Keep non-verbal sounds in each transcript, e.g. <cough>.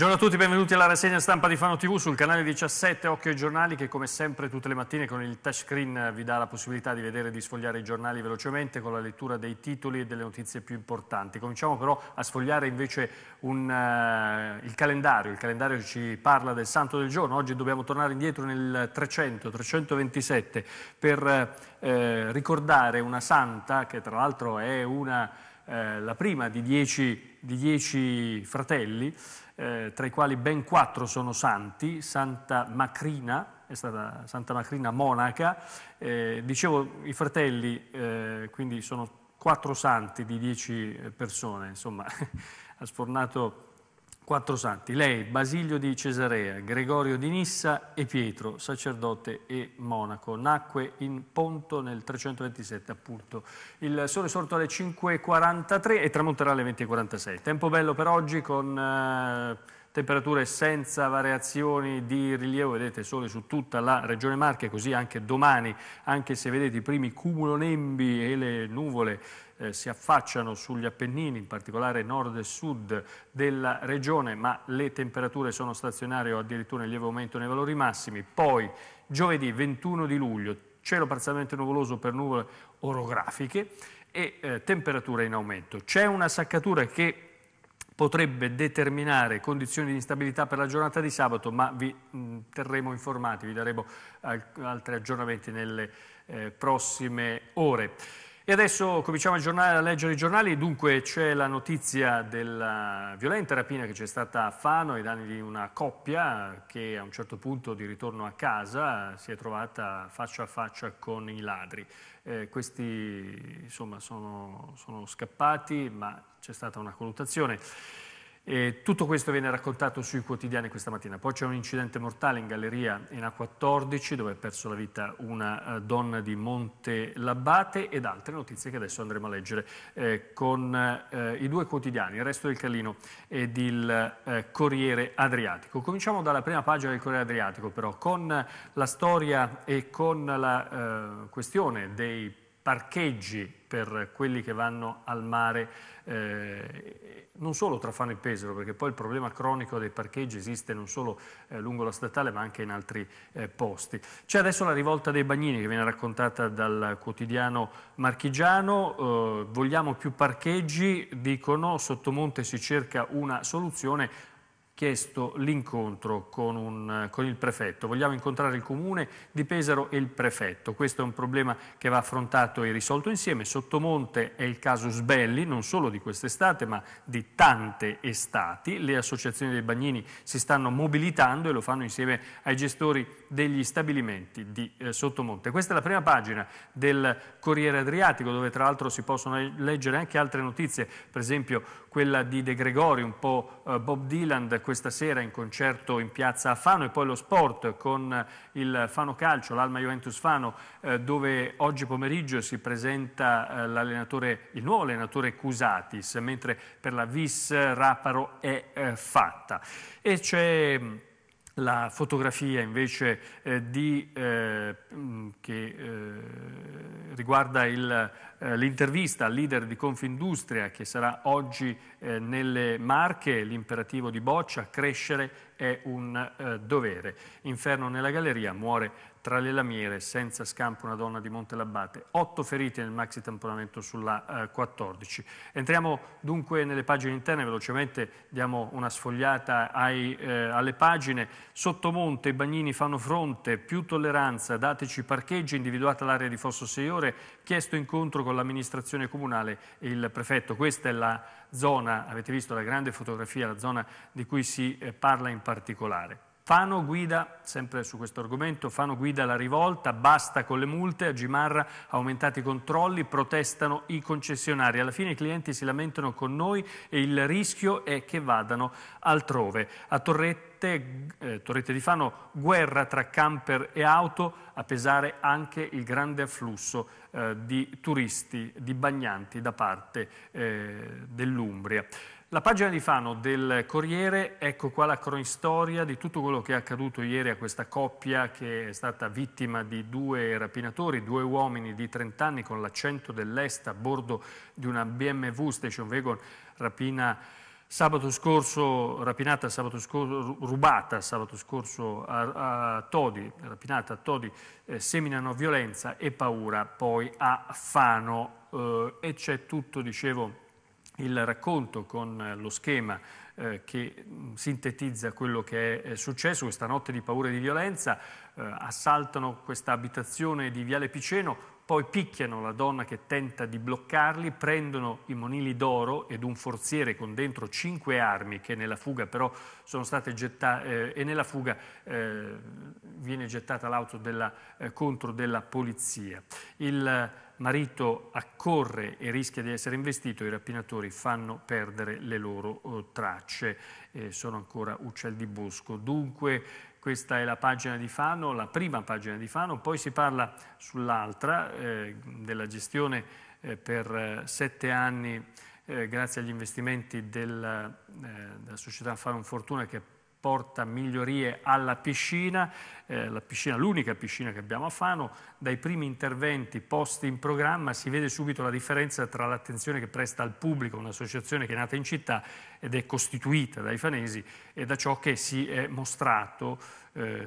Buongiorno a tutti, benvenuti alla rassegna stampa di Fano TV sul canale 17 Occhio ai giornali che come sempre tutte le mattine con il touchscreen vi dà la possibilità di vedere e di sfogliare i giornali velocemente con la lettura dei titoli e delle notizie più importanti. Cominciamo però a sfogliare invece un, uh, il calendario, il calendario ci parla del santo del giorno. Oggi dobbiamo tornare indietro nel 300, 327 per uh, ricordare una santa che tra l'altro è una eh, la prima di dieci, di dieci fratelli, eh, tra i quali ben quattro sono santi, Santa Macrina, è stata Santa Macrina monaca, eh, dicevo i fratelli, eh, quindi sono quattro santi di dieci persone, insomma <laughs> ha sfornato quattro santi, lei, Basilio di Cesarea, Gregorio di Nissa e Pietro, sacerdote e monaco. Nacque in Ponto nel 327 appunto. Il sole è sorto alle 5.43 e tramonterà alle 20.46. Tempo bello per oggi con... Eh, temperature senza variazioni di rilievo, vedete sole su tutta la regione Marche, così anche domani, anche se vedete i primi cumulonembi e le nuvole eh, si affacciano sugli Appennini, in particolare nord e sud della regione, ma le temperature sono stazionarie o addirittura in lieve aumento nei valori massimi. Poi giovedì 21 di luglio, cielo parzialmente nuvoloso per nuvole orografiche e eh, temperature in aumento. C'è una saccatura che potrebbe determinare condizioni di instabilità per la giornata di sabato, ma vi mh, mm, terremo informati, vi daremo al altri aggiornamenti nelle eh, prossime ore. E adesso cominciamo giornale, a, leggere i giornali, dunque c'è la notizia della violenta rapina che c'è stata a Fano ai danni di una coppia che a un certo punto di ritorno a casa si è trovata faccia a faccia con i ladri. Eh, questi insomma, sono, sono scappati ma c'è stata una colluttazione. E tutto questo viene raccontato sui quotidiani questa mattina. Poi c'è un incidente mortale in galleria in A14 dove ha perso la vita una eh, donna di Monte Labbate ed altre notizie che adesso andremo a leggere eh, con eh, i due quotidiani, il resto del Calino ed il eh, Corriere Adriatico. Cominciamo dalla prima pagina del Corriere Adriatico però con la storia e con la eh, questione dei parcheggi per quelli che vanno al mare, eh, non solo tra Fano e Pesaro, perché poi il problema cronico dei parcheggi esiste non solo eh, lungo la statale ma anche in altri eh, posti. C'è adesso la rivolta dei bagnini che viene raccontata dal quotidiano marchigiano, eh, vogliamo più parcheggi, dicono, sottomonte si cerca una soluzione, chiesto l'incontro con, con il prefetto. Vogliamo incontrare il comune di Pesaro e il prefetto. Questo è un problema che va affrontato e risolto insieme. Sottomonte è il caso Sbelli, non solo di quest'estate, ma di tante estati. Le associazioni dei bagnini si stanno mobilitando e lo fanno insieme ai gestori degli stabilimenti di eh, Sottomonte. Questa è la prima pagina del Corriere Adriatico, dove tra l'altro si possono leggere anche altre notizie, per esempio quella di De Gregori, un po' eh, Bob Dylan, questa sera in concerto in piazza Fano e poi lo sport con il Fano Calcio, l'Alma Juventus Fano, eh, dove oggi pomeriggio si presenta eh, il nuovo allenatore Cusatis, mentre per la Vis Raparo è eh, fatta. E c'è la fotografia invece eh, di, eh, che eh, riguarda eh, l'intervista al leader di Confindustria che sarà oggi eh, nelle Marche, l'imperativo di Boccia, crescere è un eh, dovere. Inferno nella galleria muore tra le lamiere, senza scampo una donna di Montelabbate, otto feriti nel maxi tamponamento sulla eh, 14. Entriamo dunque nelle pagine interne, velocemente diamo una sfogliata ai, eh, alle pagine. Sottomonte i bagnini fanno fronte, più tolleranza, dateci parcheggi, individuata l'area di Fosso 6 ore, chiesto incontro con l'amministrazione comunale e il prefetto. Questa è la zona, avete visto la grande fotografia, la zona di cui si eh, parla in particolare. Fano guida, sempre su questo argomento, Fano guida la rivolta, basta con le multe, a Gimarra aumentati i controlli, protestano i concessionari. Alla fine i clienti si lamentano con noi e il rischio è che vadano altrove. A Torrette, eh, Torrette di Fano, guerra tra camper e auto, a pesare anche il grande afflusso eh, di turisti, di bagnanti da parte eh, dell'Umbria. La pagina di Fano del Corriere, ecco qua la cronistoria di tutto quello che è accaduto ieri a questa coppia che è stata vittima di due rapinatori, due uomini di 30 anni con l'accento dell'est a bordo di una BMW Station Wagon rapina sabato scorso, rapinata sabato scorso, rubata sabato scorso a, a Todi, rapinata a Todi, eh, seminano violenza e paura poi a Fano eh, e c'è tutto, dicevo, il racconto con eh, lo schema eh, che mm, sintetizza quello che è successo, questa notte di paura e di violenza, eh, assaltano questa abitazione di Viale Piceno, poi picchiano la donna che tenta di bloccarli, prendono i monili d'oro ed un forziere con dentro cinque armi che nella fuga però sono state gettate eh, e nella fuga eh, viene gettata l'auto della, eh, contro della polizia. Il marito accorre e rischia di essere investito, i rapinatori fanno perdere le loro eh, tracce, eh, sono ancora uccelli di bosco. Dunque questa è la pagina di Fano, la prima pagina di Fano, poi si parla sull'altra, eh, della gestione eh, per eh, sette anni eh, grazie agli investimenti del, eh, della società Fano Fortuna che porta migliorie alla piscina, eh, la piscina, l'unica piscina che abbiamo a Fano, dai primi interventi posti in programma si vede subito la differenza tra l'attenzione che presta al pubblico un'associazione che è nata in città ed è costituita dai fanesi e da ciò che si è mostrato, eh,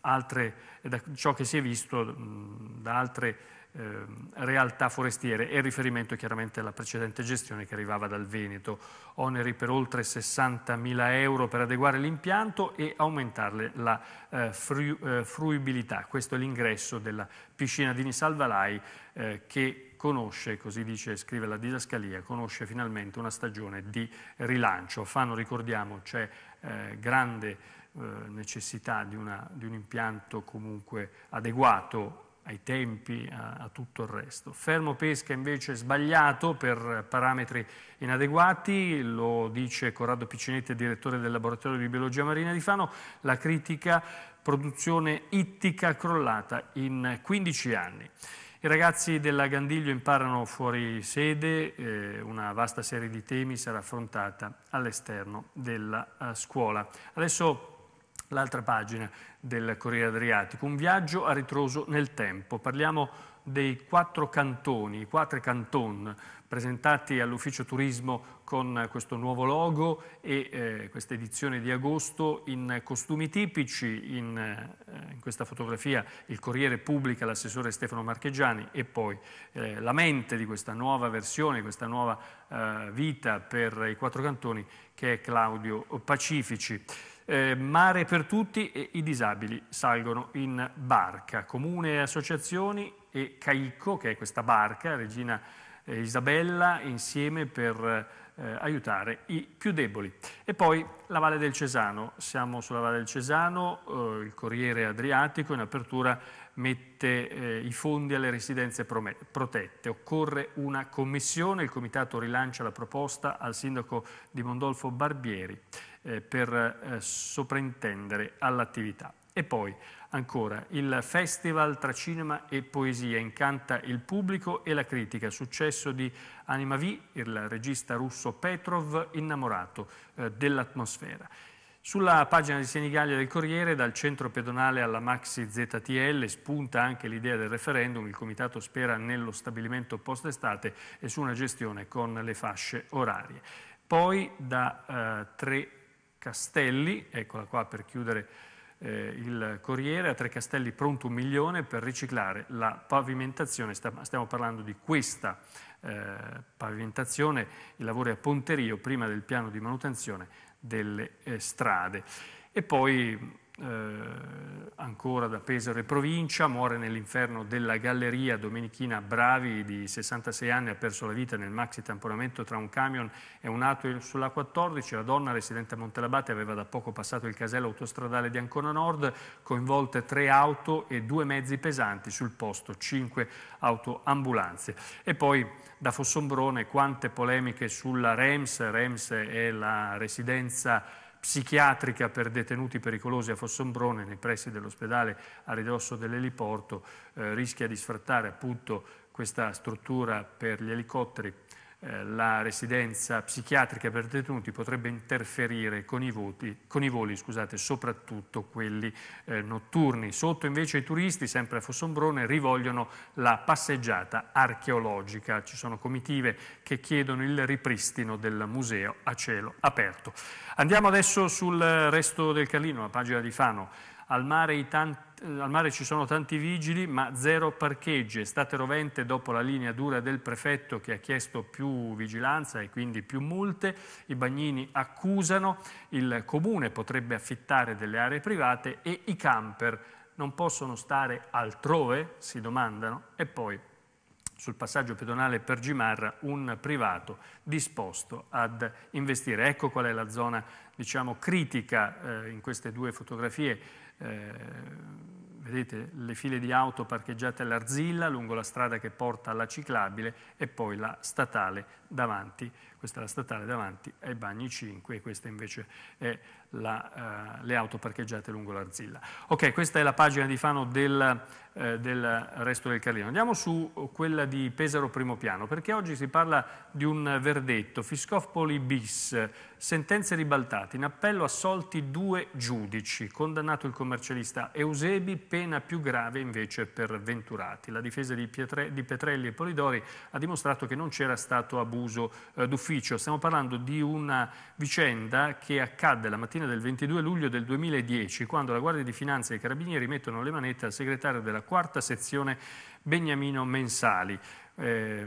altre, da ciò che si è visto mh, mm, da altre Ehm, realtà forestiere e riferimento chiaramente alla precedente gestione che arrivava dal Veneto. Oneri per oltre 60.000 euro per adeguare l'impianto e aumentarle la eh, fru eh, fruibilità. Questo è l'ingresso della piscina di Nisalvalai eh, che conosce, così dice, scrive la didascalia, conosce finalmente una stagione di rilancio. Fano, ricordiamo, c'è eh, grande eh, necessità di, una, di un impianto comunque adeguato ai tempi, a, a, tutto il resto. Fermo pesca invece sbagliato per parametri inadeguati, lo dice Corrado Piccinetti, direttore del laboratorio di biologia marina di Fano, la critica produzione ittica crollata in 15 anni. I ragazzi della Gandiglio imparano fuori sede, eh, una vasta serie di temi sarà affrontata all'esterno della uh, scuola. Adesso l'altra pagina del Corriere Adriatico, un viaggio a ritroso nel tempo. Parliamo dei quattro cantoni, i quattro canton presentati all'ufficio turismo con questo nuovo logo e eh, questa edizione di agosto in costumi tipici, in, eh, in questa fotografia il Corriere pubblica l'assessore Stefano Marchegiani e poi eh, la mente di questa nuova versione, questa nuova eh, vita per i quattro cantoni che è Claudio Pacifici eh, mare per tutti e i disabili salgono in barca. Comune e associazioni e Caicco, che è questa barca, Regina eh, Isabella, insieme per eh, aiutare i più deboli. E poi la Valle del Cesano, siamo sulla Valle del Cesano, eh, il Corriere Adriatico in apertura mette eh, i fondi alle residenze protette. Occorre una commissione, il Comitato rilancia la proposta al Sindaco di Mondolfo Barbieri eh, per eh, soprintendere all'attività. E poi ancora il festival tra cinema e poesia incanta il pubblico e la critica, successo di Anima V, il regista russo Petrov innamorato eh, dell'atmosfera. Sulla pagina di Senigallia del Corriere, dal centro pedonale alla maxi ZTL, spunta anche l'idea del referendum, il comitato spera nello stabilimento post-estate e su una gestione con le fasce orarie. Poi da eh, tre Castelli, eccola qua per chiudere eh, il Corriere, a Tre Castelli pronto un milione per riciclare la pavimentazione, stiamo parlando di questa eh, pavimentazione, i lavori a Ponterio prima del piano di manutenzione delle eh, strade. E poi eh, ancora da Pesaro e provincia, muore nell'inferno della galleria Domenichina Bravi di 66 anni, ha perso la vita nel maxi tamponamento tra un camion e un auto sulla 14, la donna residente a Montelabate aveva da poco passato il casello autostradale di Ancona Nord, coinvolte tre auto e due mezzi pesanti sul posto, cinque autoambulanze. E poi da Fossombrone quante polemiche sulla REMS, REMS è la residenza psichiatrica per detenuti pericolosi a Fossombrone, nei pressi dell'ospedale a ridosso dell'eliporto, eh, rischia di sfrattare appunto questa struttura per gli elicotteri eh, la residenza psichiatrica per detenuti potrebbe interferire con i, voti, con i voli, scusate, soprattutto quelli eh, notturni. Sotto invece i turisti, sempre a Fossombrone, rivogliono la passeggiata archeologica. Ci sono comitive che chiedono il ripristino del museo a cielo aperto. Andiamo adesso sul resto del Carlino, la pagina di Fano. Al mare i tanti eh, al mare ci sono tanti vigili ma zero parcheggi, estate rovente dopo la linea dura del prefetto che ha chiesto più vigilanza e quindi più multe, i bagnini accusano, il comune potrebbe affittare delle aree private e i camper non possono stare altrove, si domandano, e poi sul passaggio pedonale per Gimarra un privato disposto ad investire. Ecco qual è la zona diciamo, critica eh, in queste due fotografie. Eh, vedete le file di auto parcheggiate all'Arzilla lungo la strada che porta alla ciclabile e poi la statale davanti, questa è la statale davanti ai bagni 5 e questa invece è la, eh, le auto parcheggiate lungo l'Arzilla. Ok, questa è la pagina di Fano del, eh, del resto del Carlino. Andiamo su quella di Pesaro primo piano, perché oggi si parla di un verdetto, Fiscofpoli bis, sentenze ribaltate, in appello assolti due giudici, condannato il commercialista Eusebi, pena più grave invece per Venturati. La difesa di, Pietre, di Petrelli e Polidori ha dimostrato che non c'era stato abuso eh, d'ufficio. Stiamo parlando di una vicenda che accadde la mattina mattina del 22 luglio del 2010, quando la Guardia di Finanza e i Carabinieri mettono le manette al segretario della quarta sezione Beniamino Mensali. Eh,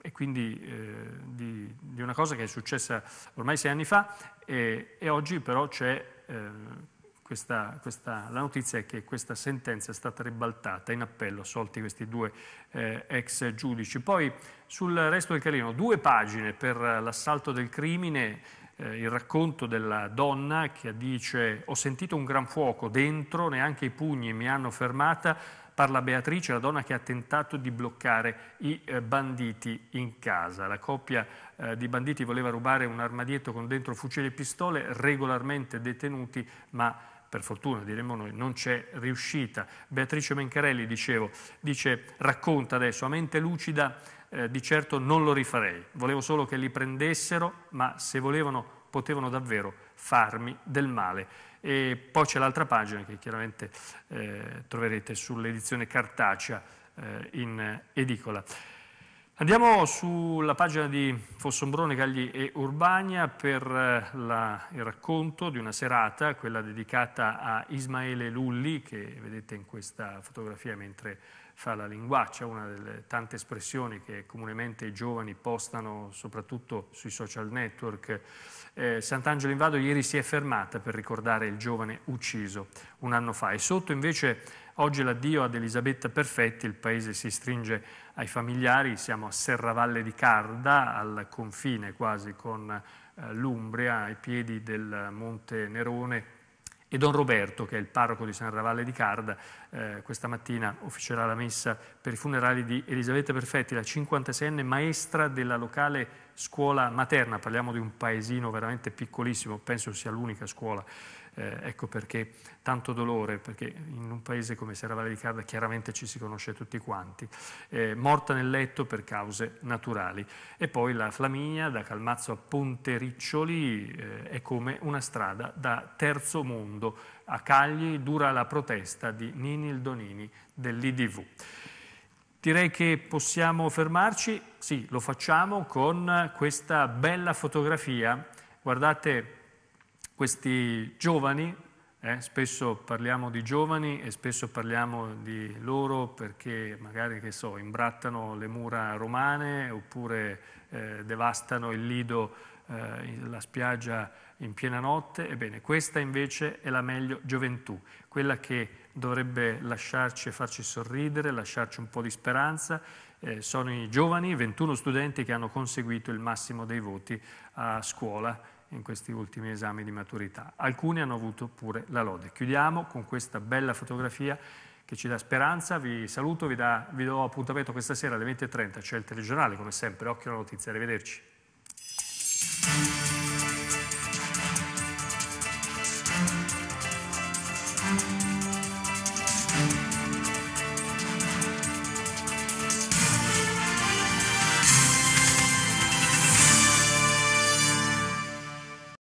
e quindi eh, di, di, una cosa che è successa ormai sei anni fa e, e oggi però c'è ehm, questa, questa, la notizia è che questa sentenza è stata ribaltata in appello, assolti questi due eh, ex giudici. Poi sul resto del carino, due pagine per l'assalto del crimine eh, il racconto della donna che dice ho sentito un gran fuoco dentro, neanche i pugni mi hanno fermata, parla Beatrice, la donna che ha tentato di bloccare i eh, banditi in casa. La coppia eh, di banditi voleva rubare un armadietto con dentro fucili e pistole, regolarmente detenuti, ma per fortuna diremmo noi, non c'è riuscita. Beatrice Mencarelli, dicevo, dice, racconta adesso, a mente lucida eh, di certo non lo rifarei, volevo solo che li prendessero, ma se volevano potevano davvero farmi del male. E poi c'è l'altra pagina che chiaramente eh, troverete sull'edizione cartacea eh, in edicola. Andiamo sulla pagina di Fossombrone, Gagli e Urbania per eh, la, il racconto di una serata, quella dedicata a Ismaele Lulli, che vedete in questa fotografia mentre fa la linguaccia, una delle tante espressioni che comunemente i giovani postano soprattutto sui social network. Eh, Sant'Angelo Invado ieri si è fermata per ricordare il giovane ucciso un anno fa e sotto invece oggi l'addio ad Elisabetta Perfetti, il paese si stringe ai familiari, siamo a Serravalle di Carda, al confine quasi con eh, l'Umbria, ai piedi del Monte Nerone, e Don Roberto, che è il parroco di San Ravalle di Carda, eh, questa mattina officerà la messa per i funerali di Elisabetta Perfetti, la 56enne maestra della locale scuola materna, parliamo di un paesino veramente piccolissimo, penso sia l'unica scuola eh, ecco perché tanto dolore, perché in un paese come Sierra Valle di Carda chiaramente ci si conosce tutti quanti, eh, morta nel letto per cause naturali. E poi la Flaminia da Calmazzo a Ponte Riccioli eh, è come una strada da terzo mondo. A Cagli dura la protesta di Nini il Donini dell'IDV. Direi che possiamo fermarci, sì, lo facciamo con questa bella fotografia. Guardate questi giovani, eh, spesso parliamo di giovani e spesso parliamo di loro perché magari, che so, imbrattano le mura romane oppure eh, devastano il lido, eh, la spiaggia in piena notte. Ebbene, questa invece è la meglio gioventù, quella che dovrebbe lasciarci e farci sorridere, lasciarci un po' di speranza. Eh, sono i giovani, 21 studenti che hanno conseguito il massimo dei voti a scuola in questi ultimi esami di maturità. Alcuni hanno avuto pure la lode. Chiudiamo con questa bella fotografia che ci dà speranza. Vi saluto, vi, da, vi do appuntamento questa sera alle 20.30, c'è cioè il telegiornale come sempre, occhio alla notizia, arrivederci.